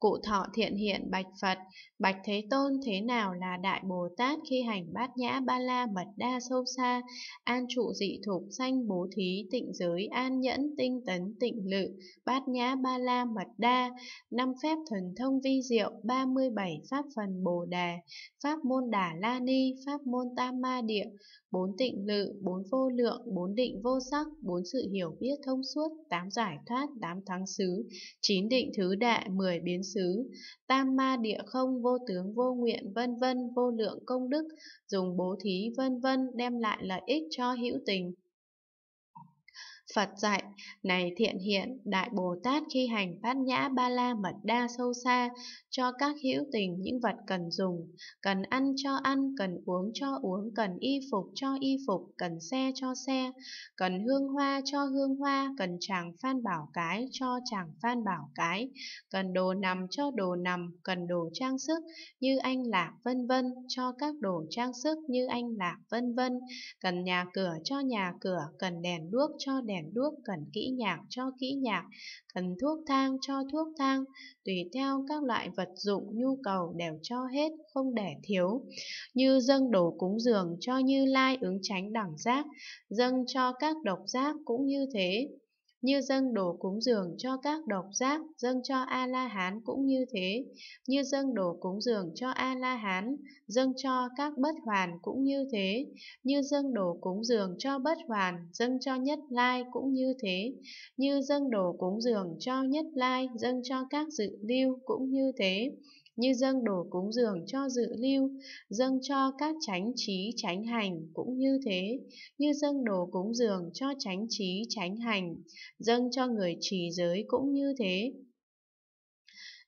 Cụ thọ thiện hiện bạch Phật, bạch Thế Tôn thế nào là Đại Bồ Tát khi hành bát nhã ba la mật đa sâu xa, an trụ dị thục sanh bố thí tịnh giới an nhẫn tinh tấn tịnh lự, bát nhã ba la mật đa, năm phép thần thông vi diệu, 37 pháp phần Bồ Đề, pháp môn Đà La Ni, pháp môn Tam Ma Địa, bốn tịnh lự, bốn vô lượng, bốn định vô sắc, bốn sự hiểu biết thông suốt, tám giải thoát, tám thắng xứ, chín định thứ đại, mười biến xứ, tam ma địa không vô tướng vô nguyện vân vân vô lượng công đức, dùng bố thí vân vân đem lại lợi ích cho hữu tình. Phật dạy, này thiện hiện, Đại Bồ Tát khi hành phát nhã ba la mật đa sâu xa, cho các hữu tình những vật cần dùng, cần ăn cho ăn, cần uống cho uống, cần y phục cho y phục, cần xe cho xe, cần hương hoa cho hương hoa, cần chàng phan bảo cái cho chàng phan bảo cái, cần đồ nằm cho đồ nằm, cần đồ trang sức như anh lạc vân vân cho các đồ trang sức như anh lạc vân vân, cần nhà cửa cho nhà cửa, cần đèn đuốc cho đèn đèn đuốc, cần kỹ nhạc cho kỹ nhạc, cần thuốc thang cho thuốc thang, tùy theo các loại vật dụng nhu cầu đều cho hết, không để thiếu. Như dâng đồ cúng dường cho Như Lai ứng tránh đẳng giác, dâng cho các độc giác cũng như thế như dâng đồ cúng dường cho các độc giác, dâng cho A-la-hán cũng như thế, như dâng đồ cúng dường cho A-la-hán, dâng cho các bất hoàn cũng như thế, như dâng đồ cúng dường cho bất hoàn, dâng cho nhất lai cũng như thế, như dâng đồ cúng dường cho nhất lai, dâng cho các dự lưu cũng như thế, như dâng đồ cúng dường cho dự lưu, dâng cho các chánh trí chánh hành cũng như thế, như dâng đồ cúng dường cho chánh trí chánh hành, dâng cho người trì giới cũng như thế,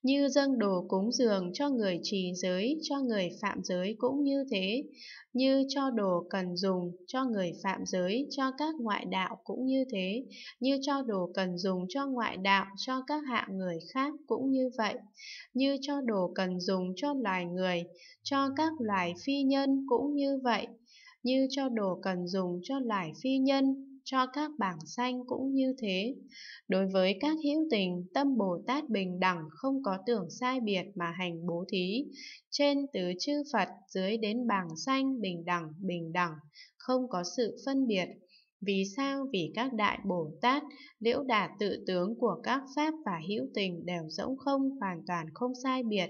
như dâng đồ cúng dường cho người trì giới, cho người phạm giới cũng như thế, như cho đồ cần dùng cho người phạm giới, cho các ngoại đạo cũng như thế, như cho đồ cần dùng cho ngoại đạo, cho các hạng người khác cũng như vậy, như cho đồ cần dùng cho loài người, cho các loài phi nhân cũng như vậy, như cho đồ cần dùng cho loài phi nhân cho các bảng xanh cũng như thế. Đối với các hữu tình, tâm Bồ Tát bình đẳng không có tưởng sai biệt mà hành bố thí. Trên tứ chư Phật, dưới đến bảng xanh bình đẳng, bình đẳng, không có sự phân biệt. Vì sao? Vì các đại Bồ Tát, liễu đạt tự tướng của các Pháp và hữu tình đều rỗng không, hoàn toàn không sai biệt,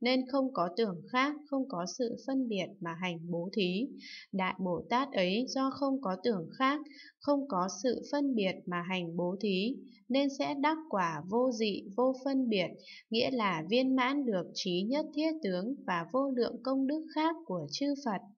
nên không có tưởng khác, không có sự phân biệt mà hành bố thí. Đại Bồ Tát ấy do không có tưởng khác, không có sự phân biệt mà hành bố thí, nên sẽ đắc quả vô dị, vô phân biệt, nghĩa là viên mãn được trí nhất thiết tướng và vô lượng công đức khác của chư Phật.